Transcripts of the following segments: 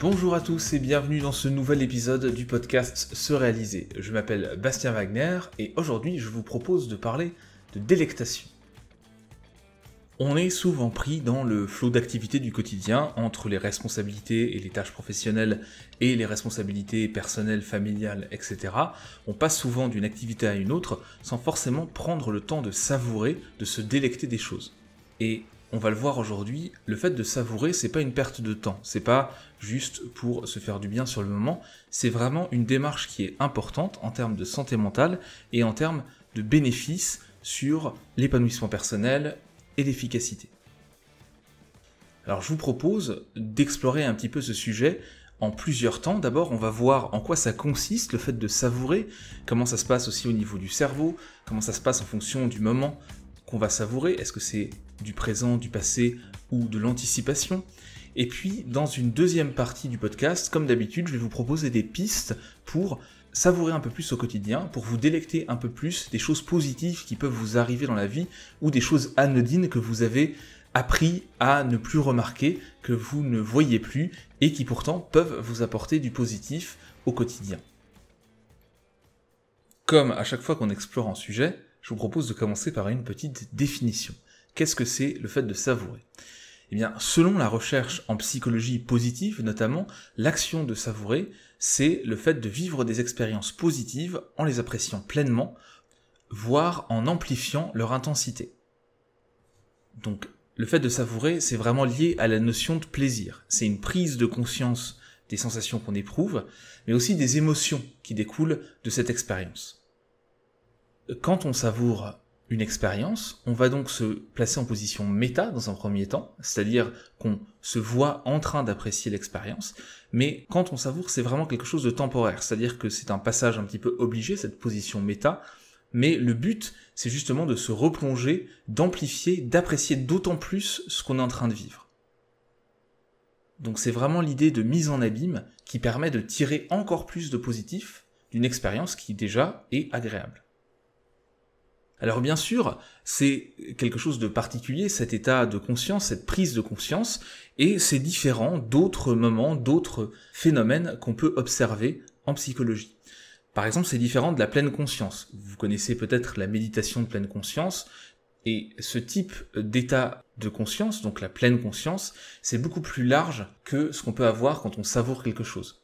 Bonjour à tous et bienvenue dans ce nouvel épisode du podcast Se réaliser. Je m'appelle Bastien Wagner et aujourd'hui je vous propose de parler de délectation. On est souvent pris dans le flot d'activités du quotidien entre les responsabilités et les tâches professionnelles et les responsabilités personnelles, familiales, etc. On passe souvent d'une activité à une autre sans forcément prendre le temps de savourer, de se délecter des choses. Et on va le voir aujourd'hui, le fait de savourer, c'est pas une perte de temps, c'est pas juste pour se faire du bien sur le moment, c'est vraiment une démarche qui est importante en termes de santé mentale et en termes de bénéfices sur l'épanouissement personnel et l'efficacité. Alors je vous propose d'explorer un petit peu ce sujet en plusieurs temps. D'abord, on va voir en quoi ça consiste, le fait de savourer, comment ça se passe aussi au niveau du cerveau, comment ça se passe en fonction du moment qu'on va savourer. Est-ce que c'est du présent, du passé ou de l'anticipation Et puis, dans une deuxième partie du podcast, comme d'habitude, je vais vous proposer des pistes pour savourer un peu plus au quotidien, pour vous délecter un peu plus des choses positives qui peuvent vous arriver dans la vie ou des choses anodines que vous avez appris à ne plus remarquer, que vous ne voyez plus et qui pourtant peuvent vous apporter du positif au quotidien. Comme à chaque fois qu'on explore un sujet, je vous propose de commencer par une petite définition. Qu'est-ce que c'est le fait de savourer Eh bien, selon la recherche en psychologie positive notamment, l'action de savourer, c'est le fait de vivre des expériences positives en les appréciant pleinement, voire en amplifiant leur intensité. Donc, le fait de savourer, c'est vraiment lié à la notion de plaisir. C'est une prise de conscience des sensations qu'on éprouve, mais aussi des émotions qui découlent de cette expérience. Quand on savoure une expérience, on va donc se placer en position méta dans un premier temps, c'est-à-dire qu'on se voit en train d'apprécier l'expérience, mais quand on savoure, c'est vraiment quelque chose de temporaire, c'est-à-dire que c'est un passage un petit peu obligé, cette position méta, mais le but, c'est justement de se replonger, d'amplifier, d'apprécier d'autant plus ce qu'on est en train de vivre. Donc c'est vraiment l'idée de mise en abîme qui permet de tirer encore plus de positif d'une expérience qui déjà est agréable. Alors bien sûr, c'est quelque chose de particulier, cet état de conscience, cette prise de conscience, et c'est différent d'autres moments, d'autres phénomènes qu'on peut observer en psychologie. Par exemple, c'est différent de la pleine conscience. Vous connaissez peut-être la méditation de pleine conscience, et ce type d'état de conscience, donc la pleine conscience, c'est beaucoup plus large que ce qu'on peut avoir quand on savoure quelque chose.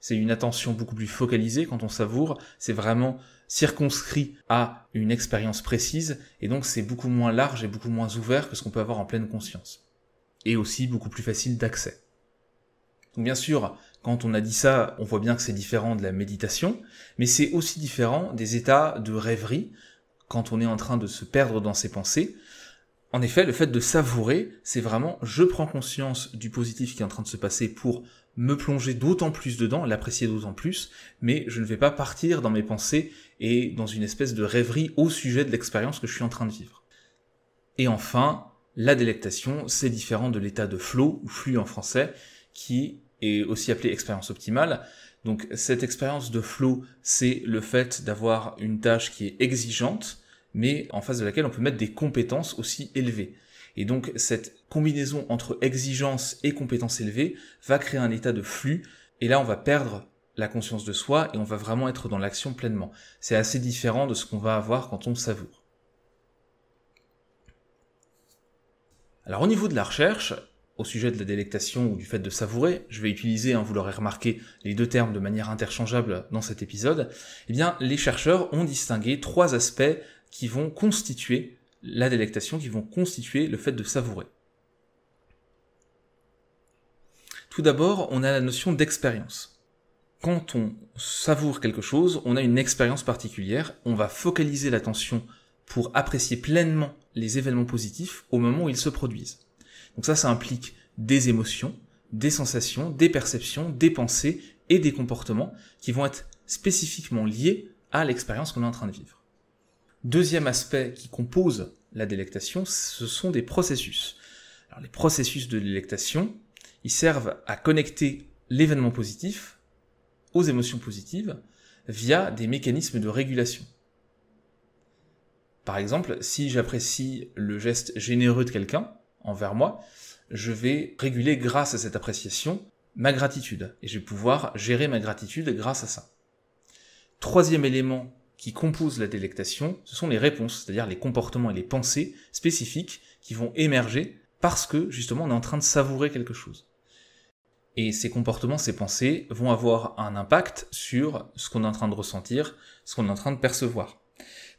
C'est une attention beaucoup plus focalisée quand on savoure, c'est vraiment circonscrit à une expérience précise, et donc c'est beaucoup moins large et beaucoup moins ouvert que ce qu'on peut avoir en pleine conscience. Et aussi beaucoup plus facile d'accès. Donc bien sûr, quand on a dit ça, on voit bien que c'est différent de la méditation, mais c'est aussi différent des états de rêverie, quand on est en train de se perdre dans ses pensées, en effet, le fait de savourer, c'est vraiment je prends conscience du positif qui est en train de se passer pour me plonger d'autant plus dedans, l'apprécier d'autant plus, mais je ne vais pas partir dans mes pensées et dans une espèce de rêverie au sujet de l'expérience que je suis en train de vivre. Et enfin, la délectation, c'est différent de l'état de flow, ou flux en français, qui est aussi appelé expérience optimale. Donc cette expérience de flow, c'est le fait d'avoir une tâche qui est exigeante, mais en face de laquelle on peut mettre des compétences aussi élevées. Et donc cette combinaison entre exigence et compétences élevées va créer un état de flux, et là on va perdre la conscience de soi et on va vraiment être dans l'action pleinement. C'est assez différent de ce qu'on va avoir quand on savoure. Alors au niveau de la recherche, au sujet de la délectation ou du fait de savourer, je vais utiliser, hein, vous l'aurez remarqué, les deux termes de manière interchangeable dans cet épisode, eh bien, les chercheurs ont distingué trois aspects qui vont constituer la délectation, qui vont constituer le fait de savourer. Tout d'abord, on a la notion d'expérience. Quand on savoure quelque chose, on a une expérience particulière, on va focaliser l'attention pour apprécier pleinement les événements positifs au moment où ils se produisent. Donc ça, ça implique des émotions, des sensations, des perceptions, des pensées et des comportements qui vont être spécifiquement liés à l'expérience qu'on est en train de vivre. Deuxième aspect qui compose la délectation, ce sont des processus. les processus de délectation, ils servent à connecter l'événement positif aux émotions positives via des mécanismes de régulation. Par exemple, si j'apprécie le geste généreux de quelqu'un envers moi, je vais réguler grâce à cette appréciation ma gratitude et je vais pouvoir gérer ma gratitude grâce à ça. Troisième élément qui composent la délectation, ce sont les réponses, c'est-à-dire les comportements et les pensées spécifiques qui vont émerger parce que justement on est en train de savourer quelque chose. Et ces comportements, ces pensées vont avoir un impact sur ce qu'on est en train de ressentir, ce qu'on est en train de percevoir.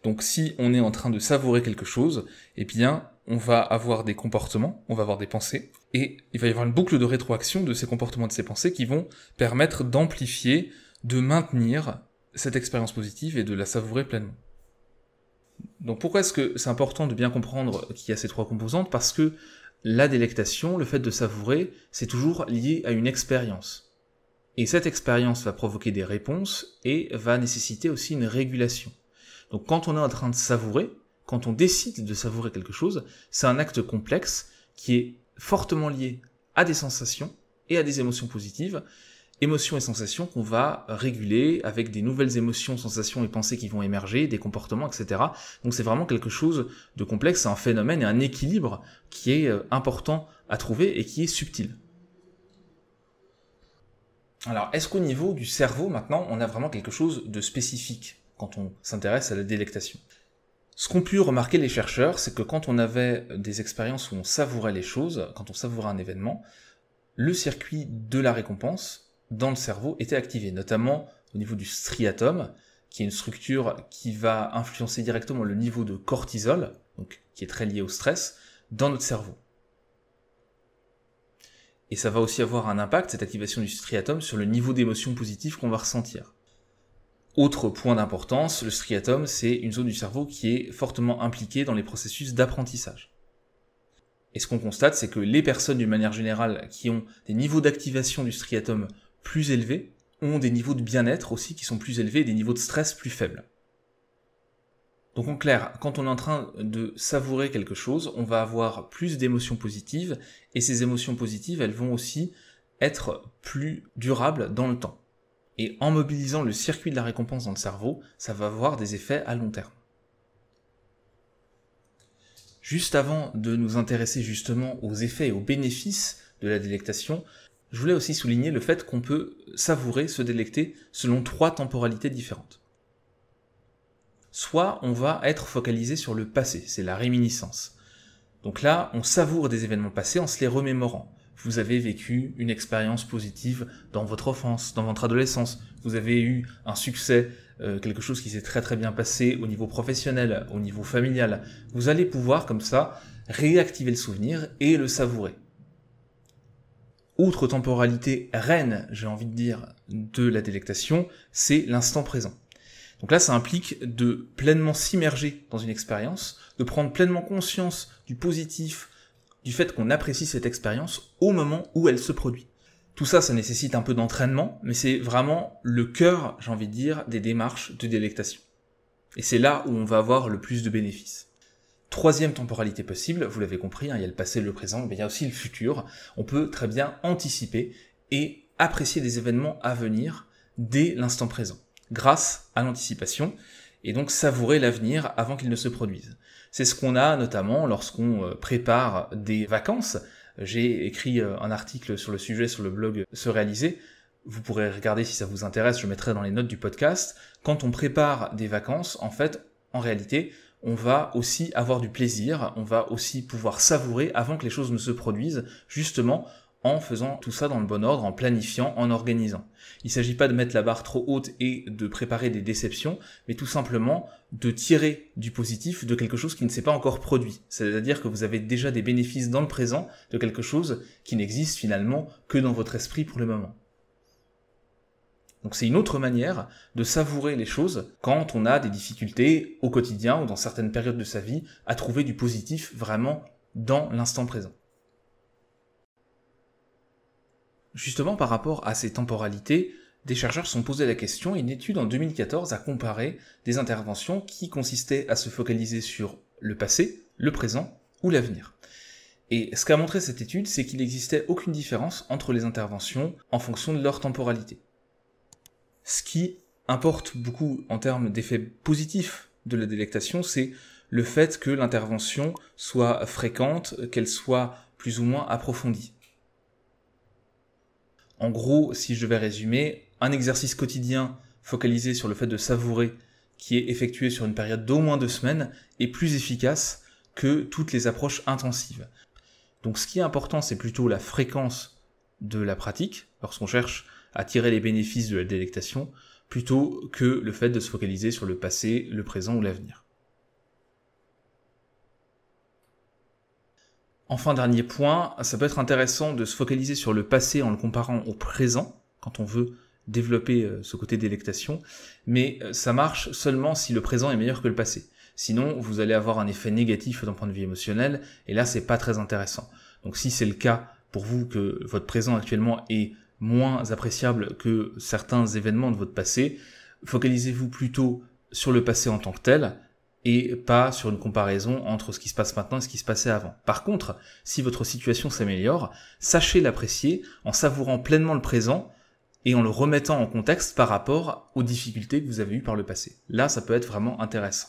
Donc si on est en train de savourer quelque chose, eh bien on va avoir des comportements, on va avoir des pensées, et il va y avoir une boucle de rétroaction de ces comportements, de ces pensées qui vont permettre d'amplifier, de maintenir cette expérience positive et de la savourer pleinement. Donc pourquoi est-ce que c'est important de bien comprendre qu'il y a ces trois composantes Parce que la délectation, le fait de savourer, c'est toujours lié à une expérience. Et cette expérience va provoquer des réponses et va nécessiter aussi une régulation. Donc quand on est en train de savourer, quand on décide de savourer quelque chose, c'est un acte complexe qui est fortement lié à des sensations et à des émotions positives, émotions et sensations qu'on va réguler avec des nouvelles émotions, sensations et pensées qui vont émerger, des comportements, etc. Donc c'est vraiment quelque chose de complexe, c'est un phénomène et un équilibre qui est euh, important à trouver et qui est subtil. Alors est-ce qu'au niveau du cerveau maintenant on a vraiment quelque chose de spécifique quand on s'intéresse à la délectation ce qu'ont pu remarquer les chercheurs, c'est que quand on avait des expériences où on savourait les choses, quand on savourait un événement, le circuit de la récompense dans le cerveau étaient activés, notamment au niveau du striatum, qui est une structure qui va influencer directement le niveau de cortisol, donc qui est très lié au stress, dans notre cerveau. Et ça va aussi avoir un impact, cette activation du striatum, sur le niveau d'émotion positive qu'on va ressentir. Autre point d'importance, le striatum, c'est une zone du cerveau qui est fortement impliquée dans les processus d'apprentissage. Et ce qu'on constate, c'est que les personnes d'une manière générale qui ont des niveaux d'activation du striatum plus élevés ont des niveaux de bien-être aussi qui sont plus élevés et des niveaux de stress plus faibles. Donc en clair, quand on est en train de savourer quelque chose, on va avoir plus d'émotions positives et ces émotions positives, elles vont aussi être plus durables dans le temps. Et en mobilisant le circuit de la récompense dans le cerveau, ça va avoir des effets à long terme. Juste avant de nous intéresser justement aux effets et aux bénéfices de la délectation, je voulais aussi souligner le fait qu'on peut savourer, se délecter selon trois temporalités différentes. Soit on va être focalisé sur le passé, c'est la réminiscence. Donc là, on savoure des événements passés en se les remémorant. Vous avez vécu une expérience positive dans votre enfance, dans votre adolescence. Vous avez eu un succès, euh, quelque chose qui s'est très très bien passé au niveau professionnel, au niveau familial. Vous allez pouvoir comme ça réactiver le souvenir et le savourer autre temporalité reine, j'ai envie de dire, de la délectation, c'est l'instant présent. Donc là, ça implique de pleinement s'immerger dans une expérience, de prendre pleinement conscience du positif, du fait qu'on apprécie cette expérience au moment où elle se produit. Tout ça, ça nécessite un peu d'entraînement, mais c'est vraiment le cœur, j'ai envie de dire, des démarches de délectation. Et c'est là où on va avoir le plus de bénéfices. Troisième temporalité possible, vous l'avez compris, hein, il y a le passé, le présent, mais il y a aussi le futur. On peut très bien anticiper et apprécier des événements à venir dès l'instant présent, grâce à l'anticipation, et donc savourer l'avenir avant qu'il ne se produise. C'est ce qu'on a notamment lorsqu'on euh, prépare des vacances. J'ai écrit euh, un article sur le sujet sur le blog Se réaliser. Vous pourrez regarder si ça vous intéresse, je mettrai dans les notes du podcast. Quand on prépare des vacances, en fait, en réalité, on va aussi avoir du plaisir, on va aussi pouvoir savourer avant que les choses ne se produisent, justement en faisant tout ça dans le bon ordre, en planifiant, en organisant. Il ne s'agit pas de mettre la barre trop haute et de préparer des déceptions, mais tout simplement de tirer du positif de quelque chose qui ne s'est pas encore produit. C'est-à-dire que vous avez déjà des bénéfices dans le présent de quelque chose qui n'existe finalement que dans votre esprit pour le moment. Donc c'est une autre manière de savourer les choses quand on a des difficultés au quotidien ou dans certaines périodes de sa vie à trouver du positif vraiment dans l'instant présent. Justement par rapport à ces temporalités, des chercheurs sont posés la question et une étude en 2014 a comparé des interventions qui consistaient à se focaliser sur le passé, le présent ou l'avenir. Et ce qu'a montré cette étude, c'est qu'il n'existait aucune différence entre les interventions en fonction de leur temporalité ce qui importe beaucoup en termes d'effets positifs de la délectation, c'est le fait que l'intervention soit fréquente, qu'elle soit plus ou moins approfondie. En gros, si je vais résumer, un exercice quotidien focalisé sur le fait de savourer, qui est effectué sur une période d'au moins deux semaines, est plus efficace que toutes les approches intensives. Donc ce qui est important, c'est plutôt la fréquence de la pratique, lorsqu'on cherche attirer tirer les bénéfices de la délectation, plutôt que le fait de se focaliser sur le passé, le présent ou l'avenir. Enfin, dernier point, ça peut être intéressant de se focaliser sur le passé en le comparant au présent, quand on veut développer euh, ce côté délectation, mais euh, ça marche seulement si le présent est meilleur que le passé. Sinon, vous allez avoir un effet négatif d'un point de vue émotionnel, et là, c'est pas très intéressant. Donc si c'est le cas pour vous que votre présent actuellement est moins appréciable que certains événements de votre passé, focalisez-vous plutôt sur le passé en tant que tel et pas sur une comparaison entre ce qui se passe maintenant et ce qui se passait avant. Par contre, si votre situation s'améliore, sachez l'apprécier en savourant pleinement le présent et en le remettant en contexte par rapport aux difficultés que vous avez eues par le passé. Là, ça peut être vraiment intéressant.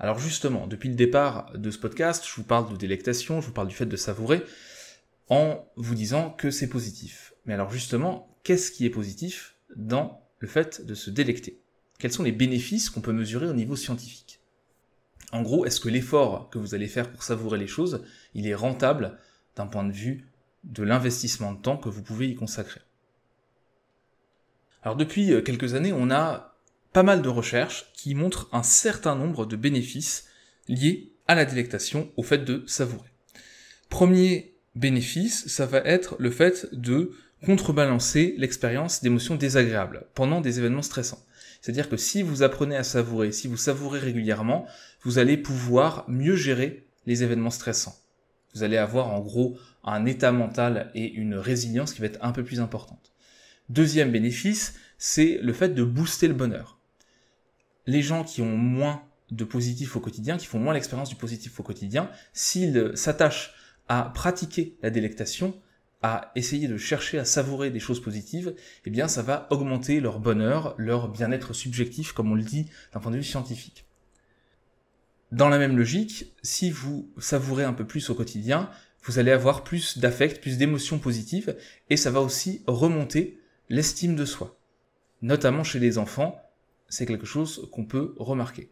Alors justement, depuis le départ de ce podcast, je vous parle de délectation, je vous parle du fait de savourer, en vous disant que c'est positif. Mais alors justement, qu'est-ce qui est positif dans le fait de se délecter Quels sont les bénéfices qu'on peut mesurer au niveau scientifique En gros, est-ce que l'effort que vous allez faire pour savourer les choses, il est rentable d'un point de vue de l'investissement de temps que vous pouvez y consacrer Alors depuis euh, quelques années, on a pas mal de recherches qui montrent un certain nombre de bénéfices liés à la délectation, au fait de savourer. Premier bénéfice, ça va être le fait de contrebalancer l'expérience d'émotions désagréables pendant des événements stressants. C'est-à-dire que si vous apprenez à savourer, si vous savourez régulièrement, vous allez pouvoir mieux gérer les événements stressants. Vous allez avoir en gros un état mental et une résilience qui va être un peu plus importante. Deuxième bénéfice, c'est le fait de booster le bonheur. Les gens qui ont moins de positifs au quotidien, qui font moins l'expérience du positif au quotidien, s'ils s'attachent à pratiquer la délectation, à essayer de chercher à savourer des choses positives, eh bien ça va augmenter leur bonheur, leur bien-être subjectif, comme on le dit d'un point de vue scientifique. Dans la même logique, si vous savourez un peu plus au quotidien, vous allez avoir plus d'affect, plus d'émotions positives, et ça va aussi remonter l'estime de soi. Notamment chez les enfants, c'est quelque chose qu'on peut remarquer.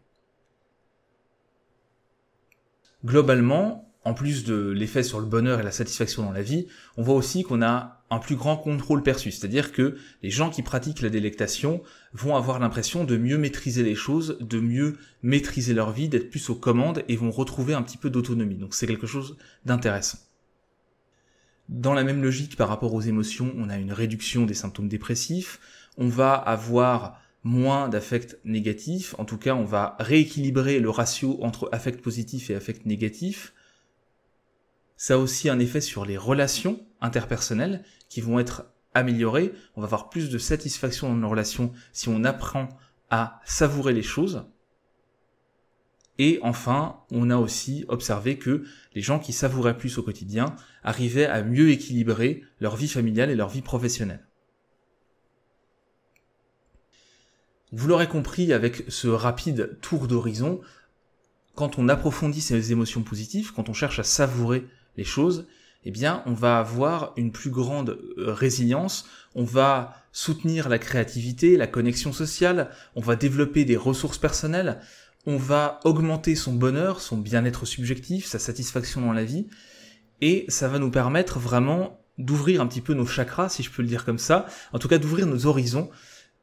Globalement, en plus de l'effet sur le bonheur et la satisfaction dans la vie, on voit aussi qu'on a un plus grand contrôle perçu, c'est-à-dire que les gens qui pratiquent la délectation vont avoir l'impression de mieux maîtriser les choses, de mieux maîtriser leur vie, d'être plus aux commandes et vont retrouver un petit peu d'autonomie. Donc c'est quelque chose d'intéressant. Dans la même logique par rapport aux émotions, on a une réduction des symptômes dépressifs, on va avoir moins d'affects négatifs, en tout cas on va rééquilibrer le ratio entre affect positif et affect négatif, ça a aussi un effet sur les relations interpersonnelles qui vont être améliorées. On va avoir plus de satisfaction dans nos relations si on apprend à savourer les choses. Et enfin, on a aussi observé que les gens qui savouraient plus au quotidien arrivaient à mieux équilibrer leur vie familiale et leur vie professionnelle. Vous l'aurez compris avec ce rapide tour d'horizon, quand on approfondit ses émotions positives, quand on cherche à savourer les choses, eh bien, on va avoir une plus grande euh, résilience, on va soutenir la créativité, la connexion sociale, on va développer des ressources personnelles, on va augmenter son bonheur, son bien-être subjectif, sa satisfaction dans la vie, et ça va nous permettre vraiment d'ouvrir un petit peu nos chakras, si je peux le dire comme ça, en tout cas d'ouvrir nos horizons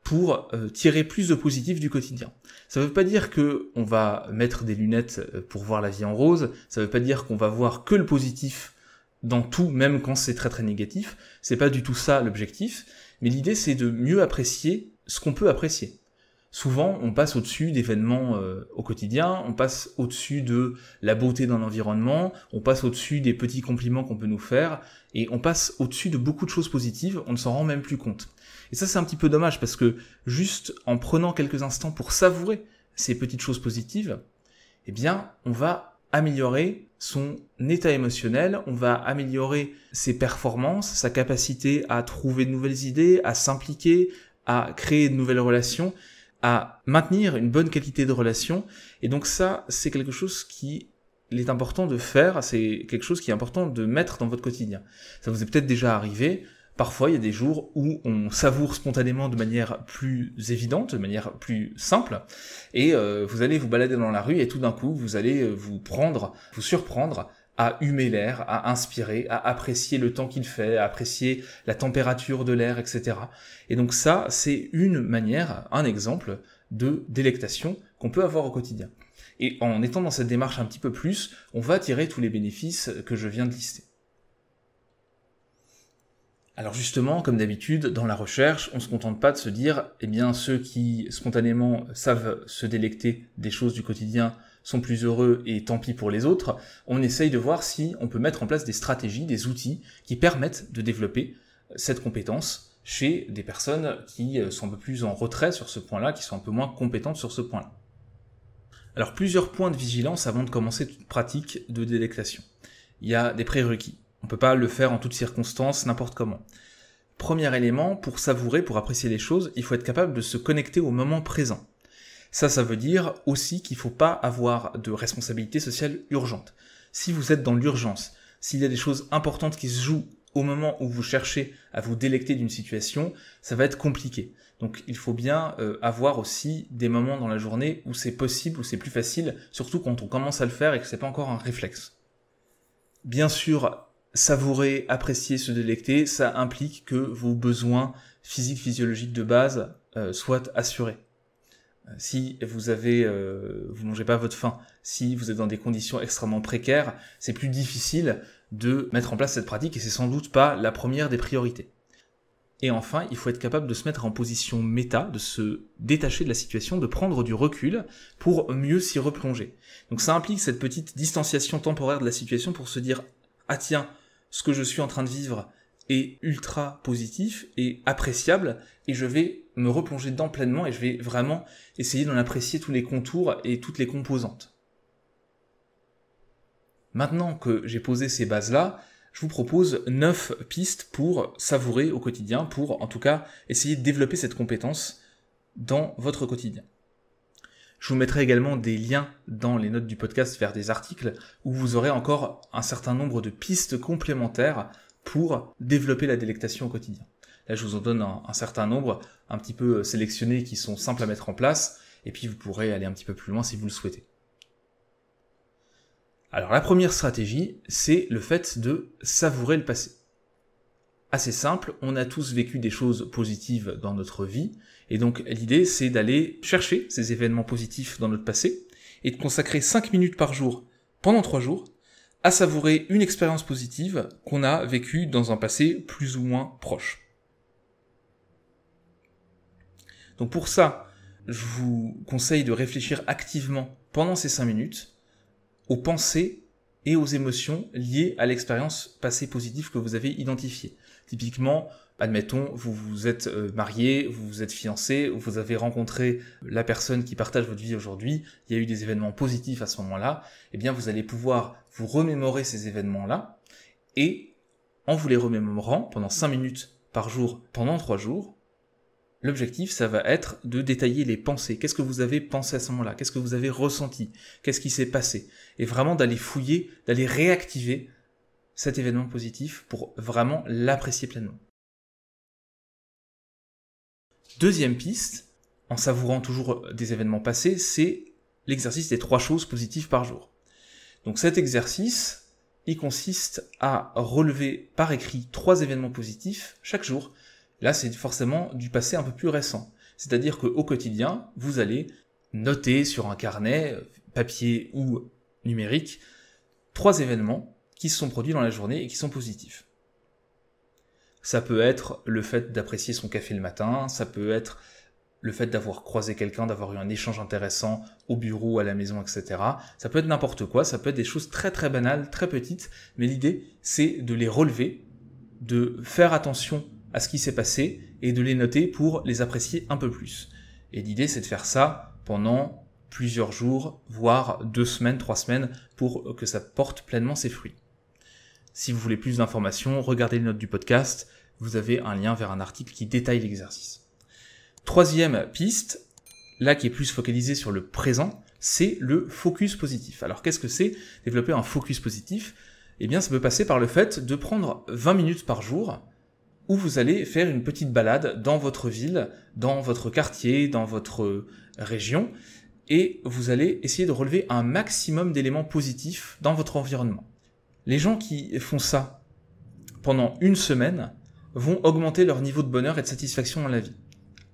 pour euh, tirer plus de positif du quotidien. Ça ne veut pas dire que on va mettre des lunettes euh, pour voir la vie en rose, ça ne veut pas dire qu'on va voir que le positif dans tout, même quand c'est très très négatif, c'est pas du tout ça l'objectif, mais l'idée c'est de mieux apprécier ce qu'on peut apprécier. Souvent, on passe au-dessus d'événements euh, au quotidien, on passe au-dessus de la beauté d'un environnement, on passe au-dessus des petits compliments qu'on peut nous faire, et on passe au-dessus de beaucoup de choses positives, on ne s'en rend même plus compte. Et ça, c'est un petit peu dommage parce que juste en prenant quelques instants pour savourer ces petites choses positives, eh bien, on va améliorer son état émotionnel, on va améliorer ses performances, sa capacité à trouver de nouvelles idées, à s'impliquer, à créer de nouvelles relations, à maintenir une bonne qualité de relation. Et donc ça, c'est quelque chose qui est important de faire, c'est quelque chose qui est important de mettre dans votre quotidien. Ça vous est peut-être déjà arrivé Parfois, il y a des jours où on savoure spontanément de manière plus évidente, de manière plus simple, et euh, vous allez vous balader dans la rue et tout d'un coup, vous allez euh, vous prendre, vous surprendre à humer l'air, à inspirer, à apprécier le temps qu'il fait, à apprécier la température de l'air, etc. Et donc ça, c'est une manière, un exemple de délectation qu'on peut avoir au quotidien. Et en étant dans cette démarche un petit peu plus, on va tirer tous les bénéfices que je viens de lister. Alors justement, comme d'habitude, dans la recherche, on ne se contente pas de se dire, eh bien, ceux qui spontanément savent se délecter des choses du quotidien sont plus heureux et tant pis pour les autres, on essaye de voir si on peut mettre en place des stratégies, des outils qui permettent de développer cette compétence chez des personnes qui euh, sont un peu plus en retrait sur ce point-là, qui sont un peu moins compétentes sur ce point-là. Alors plusieurs points de vigilance avant de commencer toute pratique de délectation. Il y a des prérequis. On peut pas le faire en toutes circonstances, n'importe comment. Premier élément, pour savourer, pour apprécier les choses, il faut être capable de se connecter au moment présent. Ça, ça veut dire aussi qu'il faut pas avoir de responsabilité sociale urgente. Si vous êtes dans l'urgence, s'il y a des choses importantes qui se jouent au moment où vous cherchez à vous délecter d'une situation, ça va être compliqué. Donc il faut bien euh, avoir aussi des moments dans la journée où c'est possible, où c'est plus facile, surtout quand on commence à le faire et que c'est pas encore un réflexe. Bien sûr, savourer, apprécier, se délecter, ça implique que vos besoins physiques, physiologiques de base euh, soient assurés. Euh, si vous avez, euh, vous mangez pas votre faim, si vous êtes dans des conditions extrêmement précaires, c'est plus difficile de mettre en place cette pratique et c'est sans doute pas la première des priorités. Et enfin, il faut être capable de se mettre en position méta, de se détacher de la situation, de prendre du recul pour mieux s'y replonger. Donc ça implique cette petite distanciation temporaire de la situation pour se dire ah tiens, ce que je suis en train de vivre est ultra positif et appréciable et je vais me replonger dedans pleinement et je vais vraiment essayer d'en apprécier tous les contours et toutes les composantes. Maintenant que j'ai posé ces bases-là, je vous propose 9 pistes pour savourer au quotidien, pour en tout cas essayer de développer cette compétence dans votre quotidien. Je vous mettrai également des liens dans les notes du podcast vers des articles où vous aurez encore un certain nombre de pistes complémentaires pour développer la délectation au quotidien. Là, je vous en donne un, certain nombre, un petit peu sélectionnés, qui sont simples à mettre en place, et puis vous pourrez aller un petit peu plus loin si vous le souhaitez. Alors la première stratégie, c'est le fait de savourer le passé assez simple, on a tous vécu des choses positives dans notre vie, et donc l'idée c'est d'aller chercher ces événements positifs dans notre passé, et de consacrer 5 minutes par jour pendant 3 jours à savourer une expérience positive qu'on a vécue dans un passé plus ou moins proche. Donc pour ça, je vous conseille de réfléchir activement pendant ces 5 minutes aux pensées et aux émotions liées à l'expérience passée positive que vous avez identifiée. Typiquement, admettons, vous vous êtes euh, marié, vous vous êtes fiancé, vous avez rencontré la personne qui partage votre vie aujourd'hui, il y a eu des événements positifs à ce moment-là, eh bien vous allez pouvoir vous remémorer ces événements-là et en vous les remémorant pendant 5 minutes par jour pendant 3 jours, L'objectif, ça va être de détailler les pensées. Qu'est-ce que vous avez pensé à ce moment-là Qu'est-ce que vous avez ressenti Qu'est-ce qui s'est passé Et vraiment d'aller fouiller, d'aller réactiver cet événement positif pour vraiment l'apprécier pleinement. Deuxième piste, en savourant toujours des événements passés, c'est l'exercice des trois choses positives par jour. Donc cet exercice, il consiste à relever par écrit trois événements positifs chaque jour. Là, c'est forcément du passé un peu plus récent. C'est-à-dire qu'au quotidien, vous allez noter sur un carnet, euh, papier ou numérique, trois événements qui se sont produits dans la journée et qui sont positifs. Ça peut être le fait d'apprécier son café le matin, ça peut être le fait d'avoir croisé quelqu'un, d'avoir eu un échange intéressant au bureau, à la maison, etc. Ça peut être n'importe quoi, ça peut être des choses très très banales, très petites, mais l'idée c'est de les relever, de faire attention à ce qui s'est passé et de les noter pour les apprécier un peu plus. Et l'idée c'est de faire ça pendant plusieurs jours, voire deux semaines, trois semaines, pour que ça porte pleinement ses fruits. Si vous voulez plus d'informations, regardez les notes du podcast, vous avez un lien vers un article qui détaille l'exercice. Troisième piste, là qui est plus focalisée sur le présent, c'est le focus positif. Alors qu'est-ce que c'est développer un focus positif Eh bien ça peut passer par le fait de prendre 20 minutes par jour où vous allez faire une petite balade dans votre ville, dans votre quartier, dans votre région, et vous allez essayer de relever un maximum d'éléments positifs dans votre environnement. Les gens qui font ça pendant une semaine vont augmenter leur niveau de bonheur et de satisfaction dans la vie.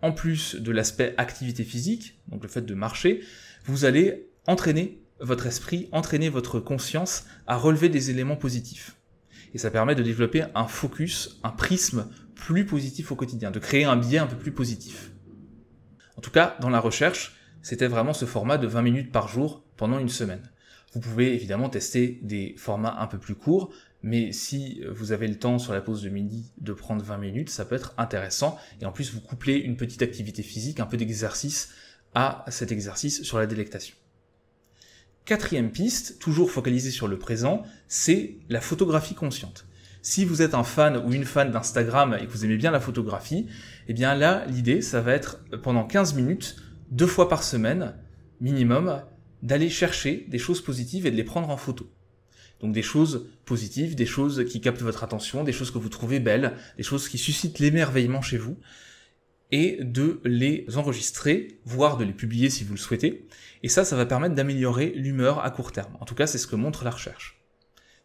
En plus de l'aspect activité physique, donc le fait de marcher, vous allez entraîner votre esprit, entraîner votre conscience à relever des éléments positifs. Et ça permet de développer un focus, un prisme plus positif au quotidien, de créer un biais un peu plus positif. En tout cas, dans la recherche, c'était vraiment ce format de 20 minutes par jour pendant une semaine. Vous pouvez évidemment tester des formats un peu plus courts, mais si euh, vous avez le temps sur la pause de midi de prendre 20 minutes, ça peut être intéressant. Et en plus, vous couplez une petite activité physique, un peu d'exercice à cet exercice sur la délectation. Quatrième piste, toujours focalisée sur le présent, c'est la photographie consciente. Si vous êtes un fan ou une fan d'Instagram et que vous aimez bien la photographie, eh bien là, l'idée, ça va être euh, pendant 15 minutes, deux fois par semaine, minimum, d'aller chercher des choses positives et de les prendre en photo. Donc des choses positives, des choses qui captent votre attention, des choses que vous trouvez belles, des choses qui suscitent l'émerveillement chez vous, et de les enregistrer, voire de les publier si vous le souhaitez. Et ça, ça va permettre d'améliorer l'humeur à court terme. En tout cas, c'est ce que montre la recherche.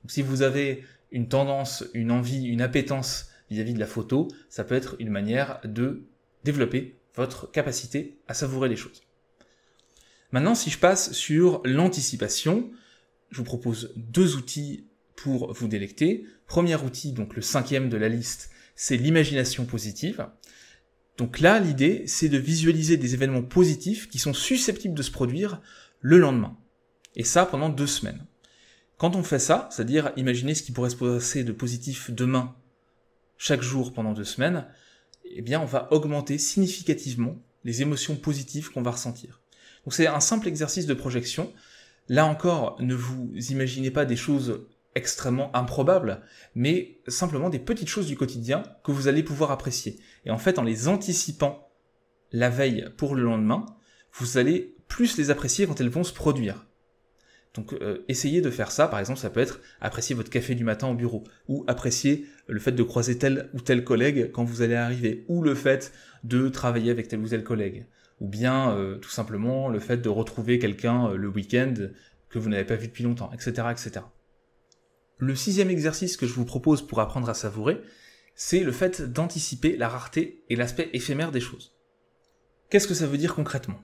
Donc si vous avez une tendance, une envie, une appétence vis-à-vis -vis de la photo, ça peut être une manière de développer votre capacité à savourer les choses. Maintenant, si je passe sur l'anticipation, je vous propose deux outils pour vous délecter. Premier outil, donc le cinquième de la liste, c'est l'imagination positive. Donc là, l'idée, c'est de visualiser des événements positifs qui sont susceptibles de se produire le lendemain. Et ça pendant deux semaines. Quand on fait ça, c'est-à-dire imaginer ce qui pourrait se passer de positif demain, chaque jour pendant deux semaines, eh bien, on va augmenter significativement les émotions positives qu'on va ressentir. Donc c'est un simple exercice de projection. Là encore, ne vous imaginez pas des choses extrêmement improbables, mais simplement des petites choses du quotidien que vous allez pouvoir apprécier. Et en fait, en les anticipant la veille pour le lendemain, vous allez plus les apprécier quand elles vont se produire. Donc euh, essayez de faire ça, par exemple, ça peut être apprécier votre café du matin au bureau, ou apprécier le fait de croiser tel ou tel collègue quand vous allez arriver, ou le fait de travailler avec tel ou tel collègue ou bien euh, tout simplement le fait de retrouver quelqu'un euh, le week-end que vous n'avez pas vu depuis longtemps, etc., etc. Le sixième exercice que je vous propose pour apprendre à savourer, c'est le fait d'anticiper la rareté et l'aspect éphémère des choses. Qu'est-ce que ça veut dire concrètement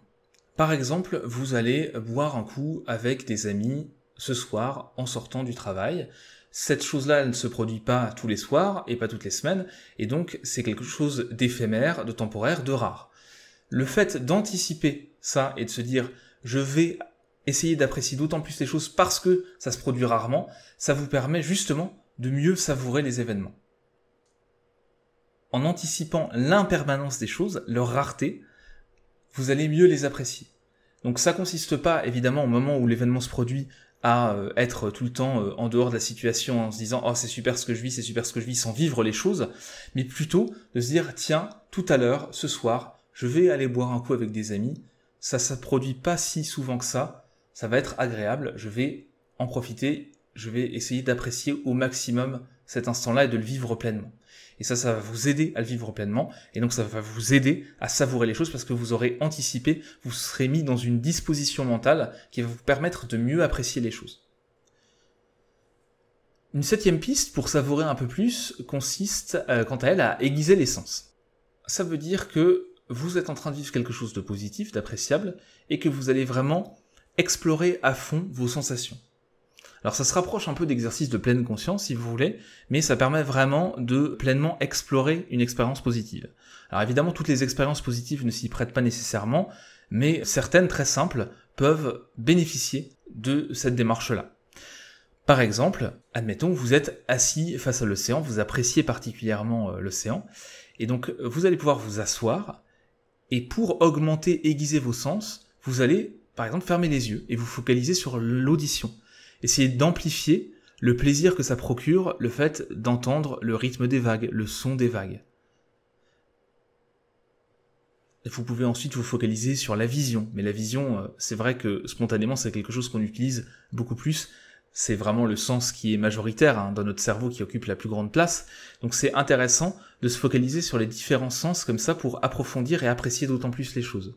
Par exemple, vous allez boire un coup avec des amis ce soir en sortant du travail. Cette chose-là ne se produit pas tous les soirs et pas toutes les semaines, et donc c'est quelque chose d'éphémère, de temporaire, de rare le fait d'anticiper ça et de se dire je vais essayer d'apprécier d'autant plus les choses parce que ça se produit rarement, ça vous permet justement de mieux savourer les événements. En anticipant l'impermanence des choses, leur rareté, vous allez mieux les apprécier. Donc ça consiste pas évidemment au moment où l'événement se produit à euh, être tout le temps euh, en dehors de la situation en se disant oh c'est super ce que je vis, c'est super ce que je vis sans vivre les choses, mais plutôt de se dire tiens, tout à l'heure, ce soir, je vais aller boire un coup avec des amis, ça ne produit pas si souvent que ça, ça va être agréable, je vais en profiter, je vais essayer d'apprécier au maximum cet instant-là et de le vivre pleinement. Et ça, ça va vous aider à le vivre pleinement, et donc ça va vous aider à savourer les choses parce que vous aurez anticipé, vous serez mis dans une disposition mentale qui va vous permettre de mieux apprécier les choses. Une septième piste pour savourer un peu plus consiste, euh, quant à elle, à aiguiser l'essence. Ça veut dire que vous êtes en train de vivre quelque chose de positif, d'appréciable, et que vous allez vraiment explorer à fond vos sensations. Alors ça se rapproche un peu d'exercice de pleine conscience si vous voulez, mais ça permet vraiment de pleinement explorer une expérience positive. Alors évidemment, toutes les expériences positives ne s'y prêtent pas nécessairement, mais certaines très simples peuvent bénéficier de cette démarche-là. Par exemple, admettons vous êtes assis face à l'océan, vous appréciez particulièrement euh, l'océan, et donc vous allez pouvoir vous asseoir, et pour augmenter, aiguiser vos sens, vous allez, par exemple, fermer les yeux et vous focaliser sur l'audition. Essayez d'amplifier le plaisir que ça procure, le fait d'entendre le rythme des vagues, le son des vagues. Vous pouvez ensuite vous focaliser sur la vision, mais la vision, euh, c'est vrai que spontanément, c'est quelque chose qu'on utilise beaucoup plus c'est vraiment le sens qui est majoritaire hein, dans notre cerveau qui occupe la plus grande place. Donc c'est intéressant de se focaliser sur les différents sens comme ça pour approfondir et apprécier d'autant plus les choses.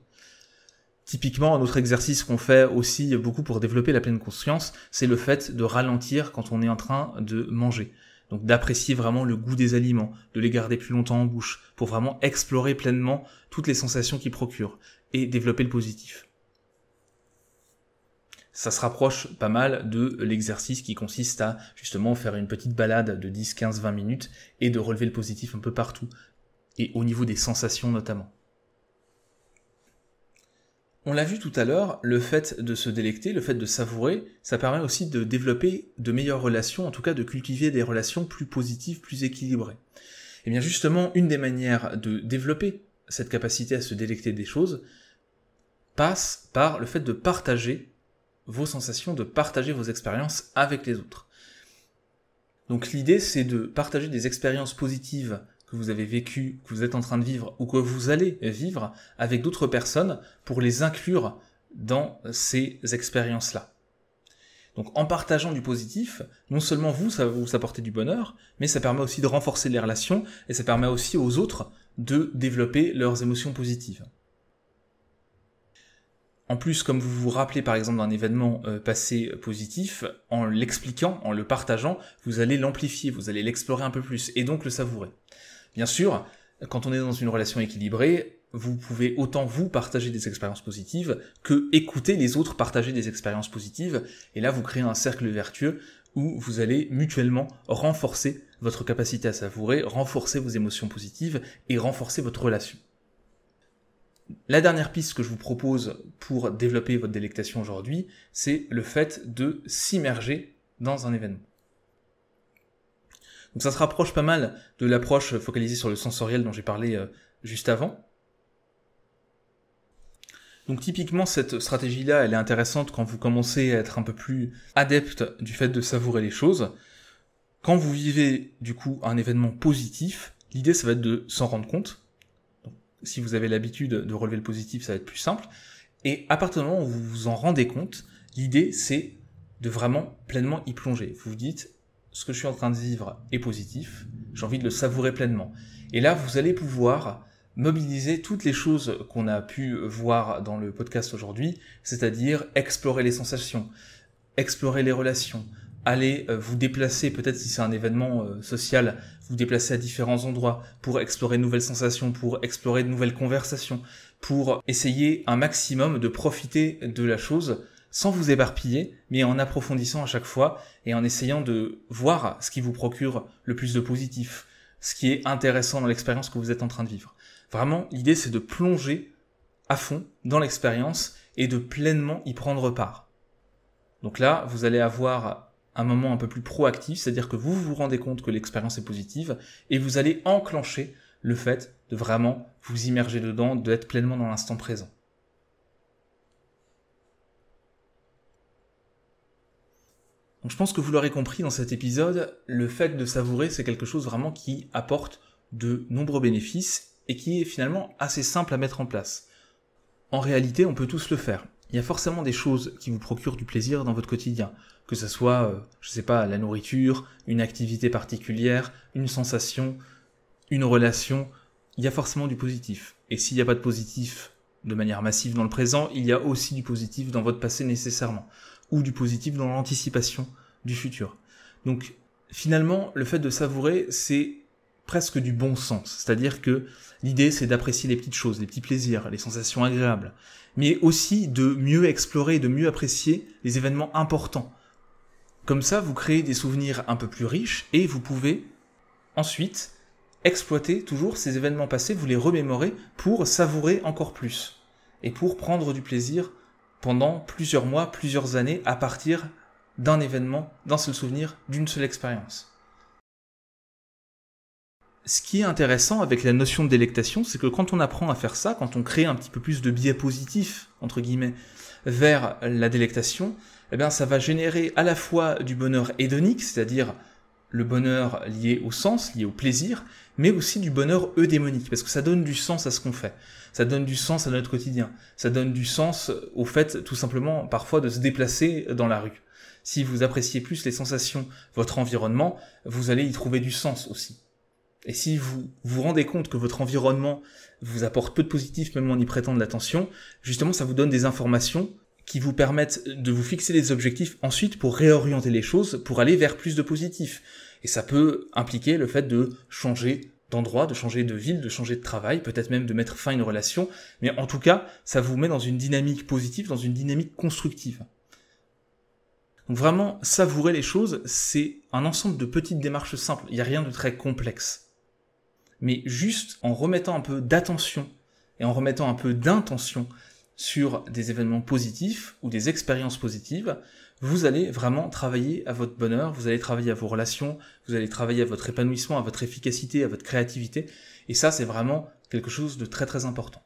Typiquement, un autre exercice qu'on fait aussi beaucoup pour développer la pleine conscience, c'est le fait de ralentir quand on est en train de manger. Donc d'apprécier vraiment le goût des aliments, de les garder plus longtemps en bouche, pour vraiment explorer pleinement toutes les sensations qu'ils procurent et développer le positif ça se rapproche pas mal de l'exercice qui consiste à justement faire une petite balade de 10, 15, 20 minutes et de relever le positif un peu partout, et au niveau des sensations notamment. On l'a vu tout à l'heure, le fait de se délecter, le fait de savourer, ça permet aussi de développer de meilleures relations, en tout cas de cultiver des relations plus positives, plus équilibrées. Et eh bien justement, une des manières de développer cette capacité à se délecter des choses passe par le fait de partager vos sensations, de partager vos expériences avec les autres. Donc l'idée, c'est de partager des expériences positives que vous avez vécues, que vous êtes en train de vivre ou que vous allez vivre avec d'autres personnes pour les inclure dans ces expériences-là. Donc en partageant du positif, non seulement vous, ça vous apporter du bonheur, mais ça permet aussi de renforcer les relations et ça permet aussi aux autres de développer leurs émotions positives. En plus, comme vous vous rappelez par exemple d'un événement euh, passé euh, positif, en l'expliquant, en le partageant, vous allez l'amplifier, vous allez l'explorer un peu plus et donc le savourer. Bien sûr, quand on est dans une relation équilibrée, vous pouvez autant vous partager des expériences positives que écouter les autres partager des expériences positives. Et là, vous créez un cercle vertueux où vous allez mutuellement renforcer votre capacité à savourer, renforcer vos émotions positives et renforcer votre relation. La dernière piste que je vous propose pour développer votre délectation aujourd'hui, c'est le fait de s'immerger dans un événement. Donc ça se rapproche pas mal de l'approche focalisée sur le sensoriel dont j'ai parlé euh, juste avant. Donc typiquement cette stratégie-là, elle est intéressante quand vous commencez à être un peu plus adepte du fait de savourer les choses. Quand vous vivez du coup un événement positif, l'idée ça va être de s'en rendre compte, si vous avez l'habitude de relever le positif, ça va être plus simple. Et à partir du moment où vous vous en rendez compte, l'idée c'est de vraiment pleinement y plonger. Vous vous dites, ce que je suis en train de vivre est positif, j'ai envie de le savourer pleinement. Et là, vous allez pouvoir mobiliser toutes les choses qu'on a pu voir dans le podcast aujourd'hui, c'est-à-dire explorer les sensations, explorer les relations, allez euh, vous déplacer, peut-être si c'est un événement euh, social, vous déplacer à différents endroits pour explorer de nouvelles sensations, pour explorer de nouvelles conversations, pour essayer un maximum de profiter de la chose sans vous éparpiller, mais en approfondissant à chaque fois et en essayant de voir ce qui vous procure le plus de positif, ce qui est intéressant dans l'expérience que vous êtes en train de vivre. Vraiment, l'idée c'est de plonger à fond dans l'expérience et de pleinement y prendre part. Donc là, vous allez avoir un moment un peu plus proactif, c'est-à-dire que vous vous rendez compte que l'expérience est positive et vous allez enclencher le fait de vraiment vous immerger dedans, d'être pleinement dans l'instant présent. je pense que vous l'aurez compris dans cet épisode, le fait de savourer, c'est quelque chose vraiment qui apporte de nombreux bénéfices et qui est finalement assez simple à mettre en place. En réalité, on peut tous le faire il y a forcément des choses qui vous procurent du plaisir dans votre quotidien, que ce soit, je euh, je sais pas, la nourriture, une activité particulière, une sensation, une relation, il y a forcément du positif. Et s'il n'y a pas de positif de manière massive dans le présent, il y a aussi du positif dans votre passé nécessairement, ou du positif dans l'anticipation du futur. Donc finalement, le fait de savourer, c'est presque du bon sens. C'est-à-dire que l'idée, c'est d'apprécier les petites choses, les petits plaisirs, les sensations agréables, mais aussi de mieux explorer, de mieux apprécier les événements importants. Comme ça, vous créez des souvenirs un peu plus riches et vous pouvez ensuite exploiter toujours ces événements passés, vous les remémorer pour savourer encore plus et pour prendre du plaisir pendant plusieurs mois, plusieurs années à partir d'un événement, d'un seul souvenir, d'une seule expérience ce qui est intéressant avec la notion de délectation, c'est que quand on apprend à faire ça, quand on crée un petit peu plus de biais positifs, entre guillemets, vers la délectation, eh bien ça va générer à la fois du bonheur hédonique, c'est-à-dire le bonheur lié au sens, lié au plaisir, mais aussi du bonheur eudémonique, parce que ça donne du sens à ce qu'on fait, ça donne du sens à notre quotidien, ça donne du sens au fait tout simplement parfois de se déplacer dans la rue. Si vous appréciez plus les sensations, votre environnement, vous allez y trouver du sens aussi. Et si vous vous rendez compte que votre environnement vous apporte peu de positif, même en y prêtant de l'attention, justement, ça vous donne des informations qui vous permettent de vous fixer des objectifs ensuite pour réorienter les choses, pour aller vers plus de positif. Et ça peut impliquer le fait de changer d'endroit, de changer de ville, de changer de travail, peut-être même de mettre fin à une relation. Mais en tout cas, ça vous met dans une dynamique positive, dans une dynamique constructive. vraiment, savourer les choses, c'est un ensemble de petites démarches simples. Il n'y a rien de très complexe mais juste en remettant un peu d'attention et en remettant un peu d'intention sur des événements positifs ou des expériences positives, vous allez vraiment travailler à votre bonheur, vous allez travailler à vos relations, vous allez travailler à votre épanouissement, à votre efficacité, à votre créativité. Et ça, c'est vraiment quelque chose de très très important.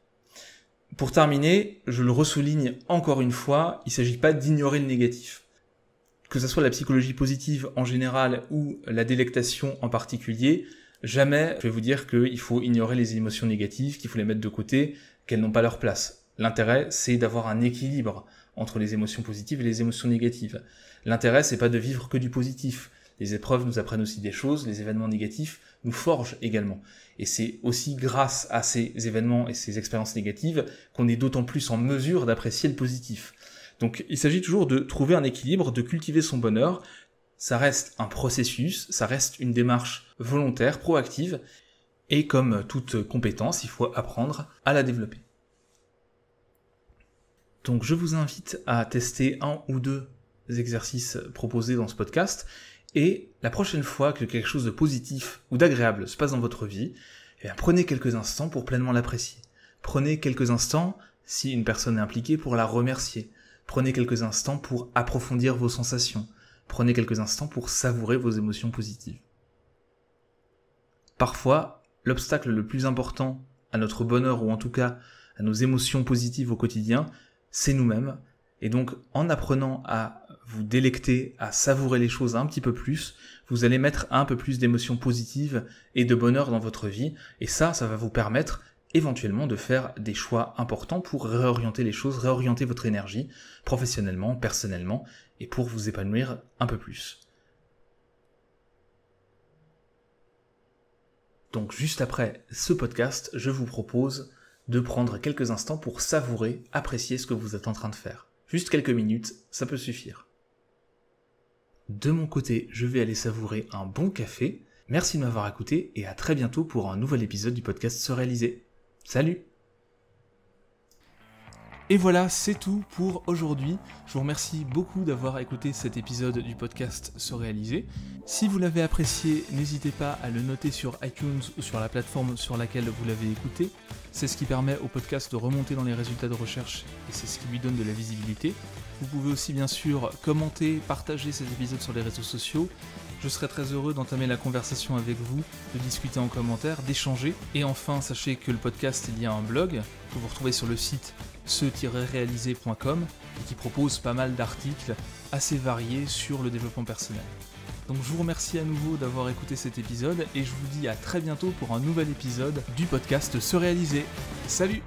Pour terminer, je le ressouligne encore une fois, il ne s'agit pas d'ignorer le négatif. Que ce soit la psychologie positive en général ou la délectation en particulier, Jamais je vais vous dire qu'il faut ignorer les émotions négatives, qu'il faut les mettre de côté, qu'elles n'ont pas leur place. L'intérêt, c'est d'avoir un équilibre entre les émotions positives et les émotions négatives. L'intérêt, c'est pas de vivre que du positif. Les épreuves nous apprennent aussi des choses, les événements négatifs nous forgent également. Et c'est aussi grâce à ces événements et ces expériences négatives qu'on est d'autant plus en mesure d'apprécier le positif. Donc il s'agit toujours de trouver un équilibre, de cultiver son bonheur, ça reste un processus, ça reste une démarche volontaire, proactive, et comme toute compétence, il faut apprendre à la développer. Donc je vous invite à tester un ou deux exercices proposés dans ce podcast, et la prochaine fois que quelque chose de positif ou d'agréable se passe dans votre vie, eh prenez quelques instants pour pleinement l'apprécier. Prenez quelques instants, si une personne est impliquée, pour la remercier. Prenez quelques instants pour approfondir vos sensations. Prenez quelques instants pour savourer vos émotions positives. Parfois, l'obstacle le plus important à notre bonheur ou en tout cas à nos émotions positives au quotidien, c'est nous-mêmes. Et donc, en apprenant à vous délecter, à savourer les choses un petit peu plus, vous allez mettre un peu plus d'émotions positives et de bonheur dans votre vie. Et ça, ça va vous permettre éventuellement de faire des choix importants pour réorienter les choses, réorienter votre énergie professionnellement, personnellement, et pour vous épanouir un peu plus. Donc juste après ce podcast, je vous propose de prendre quelques instants pour savourer, apprécier ce que vous êtes en train de faire. Juste quelques minutes, ça peut suffire. De mon côté, je vais aller savourer un bon café. Merci de m'avoir écouté et à très bientôt pour un nouvel épisode du podcast Se réaliser. Salut et voilà, c'est tout pour aujourd'hui. Je vous remercie beaucoup d'avoir écouté cet épisode du podcast Se réaliser. Si vous l'avez apprécié, n'hésitez pas à le noter sur iTunes ou sur la plateforme sur laquelle vous l'avez écouté. C'est ce qui permet au podcast de remonter dans les résultats de recherche et c'est ce qui lui donne de la visibilité. Vous pouvez aussi bien sûr commenter, partager cet épisode sur les réseaux sociaux. Je serai très heureux d'entamer la conversation avec vous, de discuter en commentaire, d'échanger. Et enfin, sachez que le podcast, il y a un blog que vous retrouvez sur le site se réalisécom et qui propose pas mal d'articles assez variés sur le développement personnel. Donc je vous remercie à nouveau d'avoir écouté cet épisode et je vous dis à très bientôt pour un nouvel épisode du podcast Se réaliser. Salut